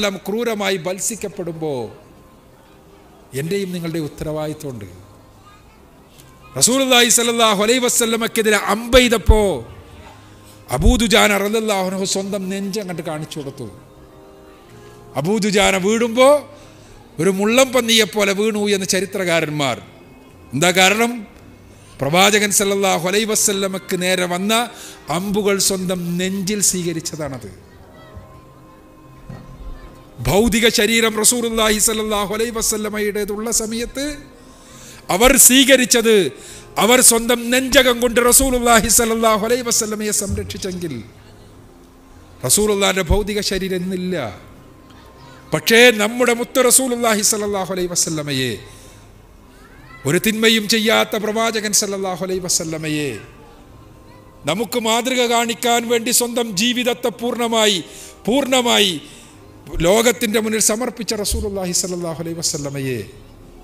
എല്ലാം ക്രൂരമായി ബത്സിക്കപ്പെടുമ്പോൾ എൻ്റെയും നിങ്ങളുടെയും ഉത്തരവാദിത്വമുണ്ട് റസൂലി സലാഹു അലൈ വസ്ല്ലമക്കെതിരെ അമ്പെയ്തപ്പോ അബൂദുജാൻ അറലാഹുനഹു സ്വന്തം നെഞ്ചങ്ങോട്ട് കാണിച്ചു കൊടുത്തു അബൂദുജാന വീടുമ്പോൾ ഒരു മുള്ളം പോലെ വീണു എന്ന് ചരിത്രകാരന്മാർ എന്താ കാരണം പ്രവാചകൻ സല്ലല്ലാഹു അലൈഹി വസ്ല്ലമക്ക് നേരെ വന്ന അമ്പുകൾ സ്വന്തം നെഞ്ചിൽ സ്വീകരിച്ചതാണത് ഭൗതിക ശരീരം റസൂർല്ലാഹി സലാഹു അലൈ വസ്ലമയുടേതുള്ള സമയത്ത് അവർ സ്വീകരിച്ചത് അവർ സ്വന്തം നെഞ്ചകം കൊണ്ട് റസൂലുല്ലാഹി സലാഹു അലൈ വസ്ലമയെ സംരക്ഷിച്ചെങ്കിൽ റസൂലുല്ലാഹിൻ്റെ ഭൗതിക ശരീരം ഇന്നില്ല പക്ഷേ നമ്മുടെ മുത്ത റസൂലുല്ലാഹി സലാഹു അലൈ വസ്ലമയെ ഒരു തിന്മയും ചെയ്യാത്ത പ്രവാചകൻ സല്ലാഹു അലൈ വസ്ലമയെ നമുക്ക് മാതൃക കാണിക്കാൻ വേണ്ടി സ്വന്തം ജീവിതത്തെ പൂർണ്ണമായി പൂർണ്ണമായി ലോകത്തിൻ്റെ മുന്നിൽ സമർപ്പിച്ച റസൂലുല്ലാഹി സല്ലാഹു അലൈ വസ്ലമയെ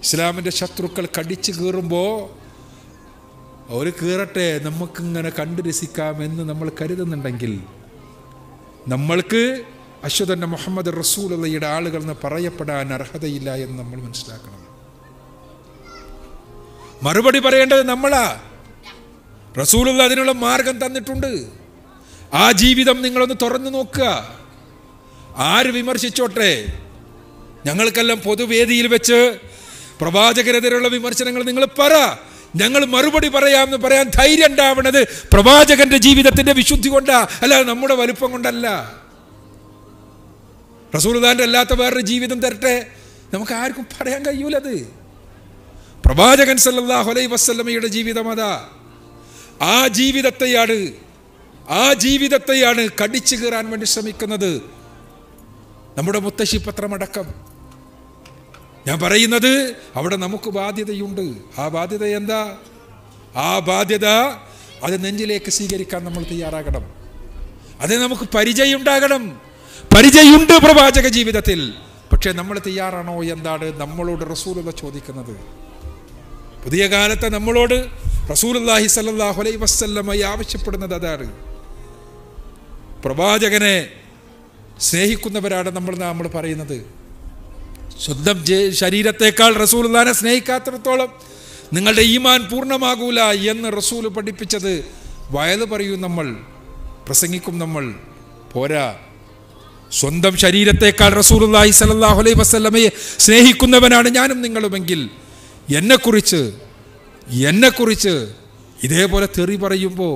ഇസ്ലാമിൻ്റെ ശത്രുക്കൾ കടിച്ചു കീറുമ്പോൾ അവർ കീറട്ടെ നമുക്കിങ്ങനെ കണ്ടു രസിക്കാമെന്ന് നമ്മൾ കരുതുന്നുണ്ടെങ്കിൽ നമ്മൾക്ക് അശ്വതന്ന മുഹമ്മദ് റസൂലുള്ളയുടെ ആളുകൾ എന്ന് പറയപ്പെടാൻ അർഹതയില്ല എന്ന് നമ്മൾ മനസ്സിലാക്കണം മറുപടി പറയേണ്ടത് നമ്മളാ റസൂലുള്ള അതിനുള്ള മാർഗം തന്നിട്ടുണ്ട് ആ ജീവിതം നിങ്ങളൊന്ന് തുറന്നു നോക്കുക ആര് വിമർശിച്ചോട്ടെ ഞങ്ങൾക്കെല്ലാം പൊതുവേദിയിൽ വെച്ച് പ്രവാചകരെതിരെയുള്ള വിമർശനങ്ങൾ നിങ്ങൾ പറ ഞങ്ങൾ മറുപടി പറയാമെന്ന് പറയാൻ ധൈര്യം ഉണ്ടാവണത് പ്രവാചകന്റെ ജീവിതത്തിന്റെ വിശുദ്ധി കൊണ്ടാ അല്ല നമ്മുടെ വലുപ്പം കൊണ്ടല്ല റസൂൽദാൻ്റെ അല്ലാത്ത വേറൊരു ജീവിതം തരട്ടെ നമുക്ക് ആർക്കും പറയാൻ കഴിയൂലത് പ്രവാചകൻ സല്ലാഹുലൈ അലൈ വസ്ലമയുടെ ജീവിതം അതാ ആ ജീവിതത്തെയാണ് ആ ജീവിതത്തെയാണ് കടിച്ചു കീറാൻ വേണ്ടി ശ്രമിക്കുന്നത് നമ്മുടെ മുത്തശ്ശി പത്രമടക്കം ഞാൻ പറയുന്നത് അവിടെ നമുക്ക് ബാധ്യതയുണ്ട് ആ ബാധ്യത എന്താ ആ ബാധ്യത അത് നെഞ്ചിലേക്ക് സ്വീകരിക്കാൻ നമ്മൾ തയ്യാറാകണം അത് നമുക്ക് പരിചയമുണ്ടാകണം പരിചയമുണ്ട് പ്രവാചക ജീവിതത്തിൽ പക്ഷേ നമ്മൾ തയ്യാറാണോ എന്താണ് നമ്മളോട് റസൂലത ചോദിക്കുന്നത് പുതിയ കാലത്തെ നമ്മളോട് റസൂലി സല്ലാഹു അലൈ വസ്ല്ലമായി ആവശ്യപ്പെടുന്നത് അതാണ് പ്രവാചകനെ സ്നേഹിക്കുന്നവരാണ് നമ്മൾ നമ്മൾ പറയുന്നത് സ്വന്തം ശരീരത്തെക്കാൾ റസൂൽദാനെ സ്നേഹിക്കാത്തിടത്തോളം നിങ്ങളുടെ ഈമാൻ പൂർണ്ണമാകൂല എന്ന് റസൂൽ പഠിപ്പിച്ചത് വയത് പറയും നമ്മൾ പ്രസംഗിക്കും നമ്മൾ പോരാ സ്വന്തം ശരീരത്തെക്കാൾ റസൂലുല്ലാഹി സലല്ലാഹു അലൈഹി വസ്ലമയെ സ്നേഹിക്കുന്നവനാണ് ഞാനും നിങ്ങളുമെങ്കിൽ എന്നെക്കുറിച്ച് എന്നെക്കുറിച്ച് ഇതേപോലെ തെറി പറയുമ്പോൾ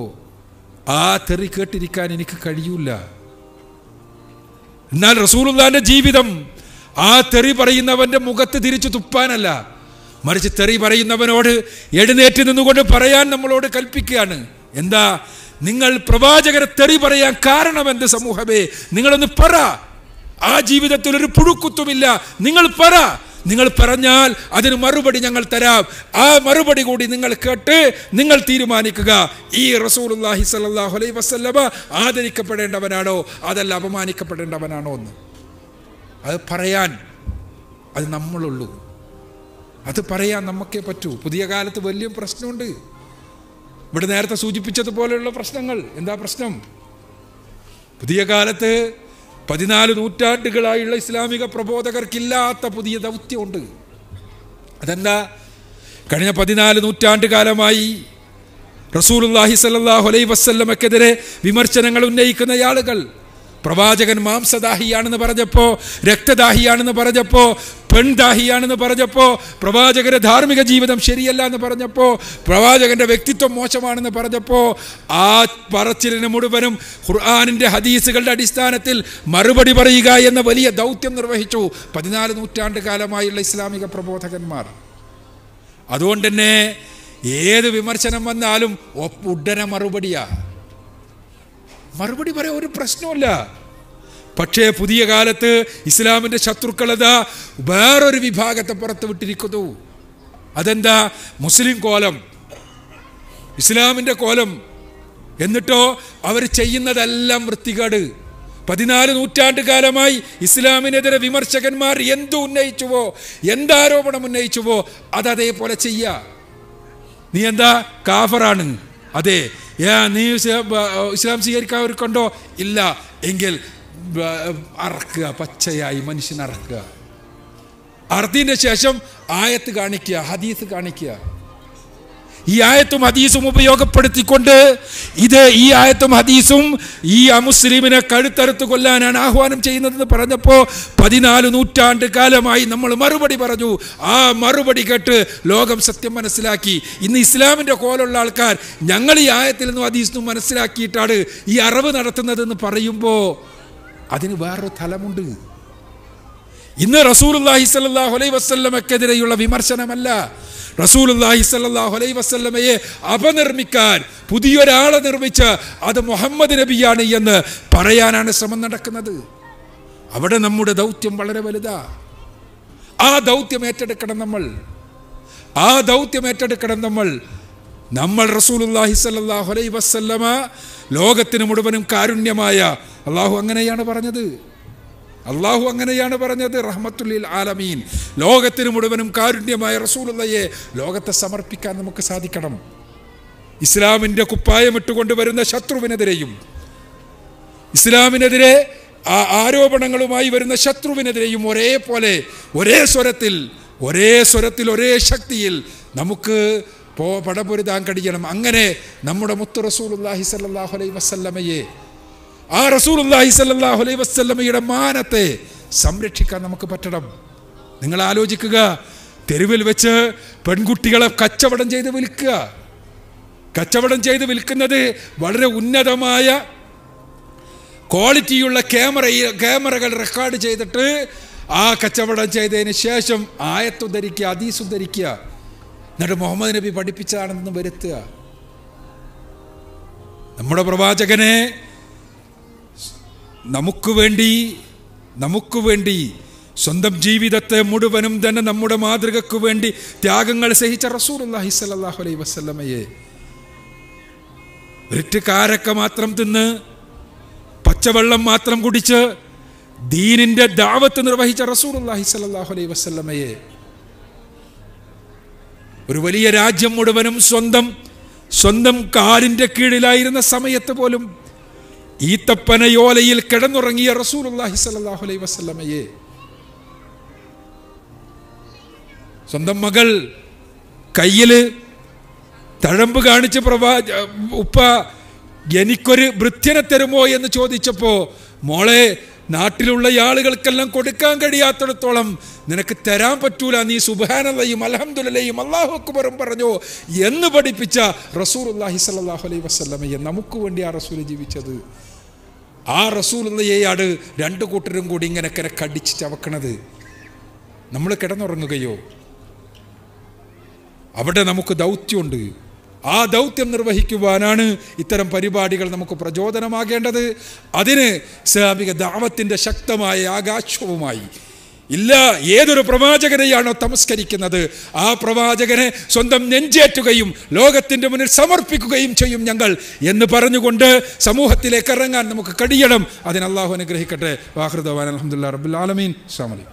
ആ തെറി കേട്ടിരിക്കാൻ എനിക്ക് കഴിയൂല എന്നാൽ റസൂലുള്ളാന്റെ ജീവിതം ആ തെറി പറയുന്നവന്റെ മുഖത്ത് തിരിച്ചു തുപ്പാനല്ല മറിച്ച് തെറി പറയുന്നവനോട് എഴുന്നേറ്റ് നിന്നുകൊണ്ട് പറയാൻ നമ്മളോട് കൽപ്പിക്കുകയാണ് എന്താ നിങ്ങൾ പ്രവാചകരെ തെറി പറയാൻ കാരണം എന്ത് സമൂഹമേ നിങ്ങളൊന്ന് പറ ആ ജീവിതത്തിൽ ഒരു പുഴുക്കുത്തുമില്ല നിങ്ങൾ പറ നിങ്ങൾ പറഞ്ഞാൽ അതിന് മറുപടി ഞങ്ങൾ തരാം ആ മറുപടി കൂടി നിങ്ങൾ കേട്ട് നിങ്ങൾ തീരുമാനിക്കുക ഈ റസൂലുല്ലാഹി സല്ലാഹു അലൈ ആദരിക്കപ്പെടേണ്ടവനാണോ അതല്ല അപമാനിക്കപ്പെടേണ്ടവനാണോ എന്ന് അത് പറയാൻ അത് നമ്മളുള്ളൂ അത് പറയാൻ നമുക്കേ പറ്റൂ പുതിയ കാലത്ത് വലിയ പ്രശ്നമുണ്ട് ഇവിടെ നേരത്തെ സൂചിപ്പിച്ചതുപോലെയുള്ള പ്രശ്നങ്ങൾ എന്താ പ്രശ്നം പുതിയ കാലത്ത് പതിനാല് നൂറ്റാണ്ടുകളായുള്ള ഇസ്ലാമിക പ്രബോധകർക്കില്ലാത്ത പുതിയ ദൗത്യമുണ്ട് അതെന്താ കഴിഞ്ഞ പതിനാല് നൂറ്റാണ്ട് കാലമായി റസൂലുല്ലാഹി സല്ലാഹു അലൈ വസ്ല്ലമക്കെതിരെ വിമർശനങ്ങൾ ഉന്നയിക്കുന്ന ആളുകൾ പ്രവാചകൻ മാംസദാഹിയാണെന്ന് പറഞ്ഞപ്പോൾ രക്തദാഹിയാണെന്ന് പറഞ്ഞപ്പോൾ പെൺദാഹിയാണെന്ന് പറഞ്ഞപ്പോൾ പ്രവാചകരെ ധാർമ്മിക ജീവിതം ശരിയല്ല എന്ന് പറഞ്ഞപ്പോൾ പ്രവാചകന്റെ വ്യക്തിത്വം മോശമാണെന്ന് പറഞ്ഞപ്പോൾ ആ പറച്ചിലിന് മുഴുവനും ഖുർആാനിൻ്റെ ഹദീസുകളുടെ അടിസ്ഥാനത്തിൽ മറുപടി പറയുക എന്ന വലിയ ദൗത്യം നിർവഹിച്ചു പതിനാല് നൂറ്റാണ്ട് കാലമായുള്ള ഇസ്ലാമിക പ്രബോധകന്മാർ അതുകൊണ്ട് തന്നെ ഏത് വിമർശനം വന്നാലും ഉടനെ മറുപടിയാണ് മറുപടി പറയാൻ ഒരു പ്രശ്നമല്ല പക്ഷേ പുതിയ കാലത്ത് ഇസ്ലാമിൻ്റെ ശത്രുക്കളത വേറൊരു വിഭാഗത്തെ പുറത്ത് വിട്ടിരിക്കുന്നു അതെന്താ മുസ്ലിം കോലം ഇസ്ലാമിൻ്റെ കോലം എന്നിട്ടോ അവർ ചെയ്യുന്നതെല്ലാം വൃത്തികേട് പതിനാല് നൂറ്റാണ്ട് കാലമായി ഇസ്ലാമിനെതിരെ വിമർശകന്മാർ എന്തു ഉന്നയിച്ചുവോ എന്താരോപണം ഉന്നയിച്ചുവോ അതേപോലെ ചെയ്യ നീ എന്താ കാഫറാണ് അതെ ഏ നീ ഇസ്ലാം സ്വീകരിക്കാവർക്കുണ്ടോ ഇല്ല എങ്കിൽ അറക്കുക പച്ചയായി മനുഷ്യൻ അറക്കുക അർത്തിൻ്റെ ശേഷം ആയത്ത് കാണിക്കുക ഹദീസ് കാണിക്കുക ഈ ആയത്തും ഹദീസും ഉപയോഗപ്പെടുത്തിക്കൊണ്ട് ഇത് ഈ ആയത്തും ഹദീസും ഈ അമുസ്ലിമിനെ കഴുത്തറുത്ത് കൊല്ലാനാണ് ആഹ്വാനം ചെയ്യുന്നതെന്ന് പറഞ്ഞപ്പോൾ പതിനാല് നൂറ്റാണ്ട് കാലമായി നമ്മൾ മറുപടി പറഞ്ഞു ആ മറുപടി കേട്ട് ലോകം സത്യം മനസ്സിലാക്കി ഇന്ന് ഇസ്ലാമിൻ്റെ കോലുള്ള ആൾക്കാർ ഞങ്ങൾ ഈ ആയത്തിൽ നിന്നും ഹദീസിൽ നിന്നും മനസ്സിലാക്കിയിട്ടാണ് ഈ അറിവ് നടത്തുന്നതെന്ന് പറയുമ്പോൾ അതിന് വേറൊരു തലമുണ്ട് ഇന്ന് റസൂലുല്ലാഹി സല്ലാഹു അലൈ വസ്ല്ലമക്കെതിരെയുള്ള വിമർശനമല്ല റസൂലുല്ലാഹി സല്ലാഹു അലൈ വസ്ല്ലമയെ അപനിർമ്മിക്കാൻ പുതിയൊരാളെ നിർമ്മിച്ച് അത് മുഹമ്മദ് നബിയാണ് എന്ന് പറയാനാണ് ശ്രമം നടക്കുന്നത് അവിടെ നമ്മുടെ ദൗത്യം വളരെ വലുതാ ആ ദൗത്യം ഏറ്റെടുക്കണം നമ്മൾ ആ ദൗത്യം ഏറ്റെടുക്കണം നമ്മൾ നമ്മൾ റസൂലുല്ലാഹി സല്ലാഹു അലൈ വസ്ല്ലമ ലോകത്തിന് മുഴുവനും കാരുണ്യമായ അള്ളാഹു അങ്ങനെയാണ് പറഞ്ഞത് അള്ളാഹു അങ്ങനെയാണ് പറഞ്ഞത് റഹ്മത്തുല്ലിൽ ആലമീൻ ലോകത്തിന് മുഴുവനും കാരുണ്യമായ റസൂലുള്ളയെ ലോകത്തെ സമർപ്പിക്കാൻ നമുക്ക് സാധിക്കണം ഇസ്ലാമിൻ്റെ കുപ്പായമിട്ടുകൊണ്ട് വരുന്ന ശത്രുവിനെതിരെയും ഇസ്ലാമിനെതിരെ ആ ആരോപണങ്ങളുമായി വരുന്ന ശത്രുവിനെതിരെയും ഒരേപോലെ ഒരേ സ്വരത്തിൽ ഒരേ സ്വരത്തിൽ ഒരേ ശക്തിയിൽ നമുക്ക് പോ പടപൊരുതാൻ കഴിയണം അങ്ങനെ നമ്മുടെ മുത്തു റസൂൽ അള്ളാഹി സല്ലാഹു അലൈ വസല്ലമയെ ആ റസൂൽ അള്ളാഹി സല്ലാഹു അലൈ വസ്ലമയുടെ മാനത്തെ സംരക്ഷിക്കാൻ നമുക്ക് പറ്റണം നിങ്ങൾ ആലോചിക്കുക തെരുവിൽ വെച്ച് പെൺകുട്ടികളെ കച്ചവടം ചെയ്ത് വിൽക്കുക കച്ചവടം ചെയ്ത് വിൽക്കുന്നത് വളരെ ഉന്നതമായ ക്വാളിറ്റിയുള്ള ക്യാമറ ക്യാമറകൾ റെക്കോർഡ് ചെയ്തിട്ട് ആ കച്ചവടം ചെയ്തതിന് ശേഷം ആയത്തു ധരിക്കുക അതീസും ധരിക്കുക എന്നിട്ട് മുഹമ്മദ് നബി പഠിപ്പിച്ചതാണെന്ന് വരുത്തുക നമ്മുടെ പ്രവാചകനെ നമുക്ക് വേണ്ടി നമുക്ക് വേണ്ടി സ്വന്തം ജീവിതത്തെ മുഴുവനും തന്നെ നമ്മുടെ മാതൃകക്ക് വേണ്ടി ത്യാഗങ്ങൾ സഹിച്ച റസൂർ അള്ളാഹി സല്ലാഹു അലൈ വസ്ലമയെ ബ്രിട്ടുകാരൊക്കെ മാത്രം തിന്ന് പച്ചവെള്ളം മാത്രം കുടിച്ച് ദീനിന്റെ ദാവത്ത് നിർവഹിച്ച റസൂർ അള്ളാഹി സല്ലാഹു അലൈ വസ്ലമയെ ഒരു വലിയ രാജ്യം മുഴുവനും സ്വന്തം സ്വന്തം കാലിന്റെ കീഴിലായിരുന്ന സമയത്ത് പോലും ഈത്തപ്പനയോലയിൽ കിടന്നുറങ്ങിയ റസൂൽ സല്ലാഹു വസ്ലമയെ സ്വന്തം മകൾ കയ്യില് തഴമ്പ് കാണിച്ച് പ്രഭാ ഉപ്പ എനിക്കൊരു വൃത്യനെ തരുമോ എന്ന് ചോദിച്ചപ്പോൾ മോളെ നാട്ടിലുള്ള ആളുകൾക്കെല്ലാം കൊടുക്കാൻ കഴിയാത്തിടത്തോളം നിനക്ക് തരാൻ പറ്റൂല നീ സുബാനയും അലഹമുല്ലയും അള്ളാഹു അക്ബറും പറഞ്ഞു എന്ന് പഠിപ്പിച്ച റസൂർ അള്ളാഹി സല്ലാഹു അലൈ വസ്ലമയെ നമുക്ക് വേണ്ടി ആ റസൂൽ ജീവിച്ചത് ആ റസൂൽ എന്നയയാണ് രണ്ട് കൂട്ടരും കൂടി ഇങ്ങനെ കര കടിച്ച് ചവക്കണത് നമ്മൾ കിടന്നുറങ്ങുകയോ അവിടെ നമുക്ക് ദൗത്യമുണ്ട് ആ ദൗത്യം നിർവഹിക്കുവാനാണ് ഇത്തരം പരിപാടികൾ നമുക്ക് പ്രചോദനമാകേണ്ടത് അതിന് ഇസ്ലാമിക ദാവത്തിൻ്റെ ശക്തമായ ആകാശവുമായി ഇല്ല ഏതൊരു പ്രവാചകനെയാണോ തമസ്കരിക്കുന്നത് ആ പ്രവാചകനെ സ്വന്തം നെഞ്ചേറ്റുകയും ലോകത്തിൻ്റെ മുന്നിൽ സമർപ്പിക്കുകയും ചെയ്യും ഞങ്ങൾ എന്ന് പറഞ്ഞുകൊണ്ട് സമൂഹത്തിലേക്ക് ഇറങ്ങാൻ നമുക്ക് കഴിയണം അതിന് അനുഗ്രഹിക്കട്ടെ വാഹൃദവാൻ അലഹമുല്ല റബുൽ ആലമീൻ സ്വാമലി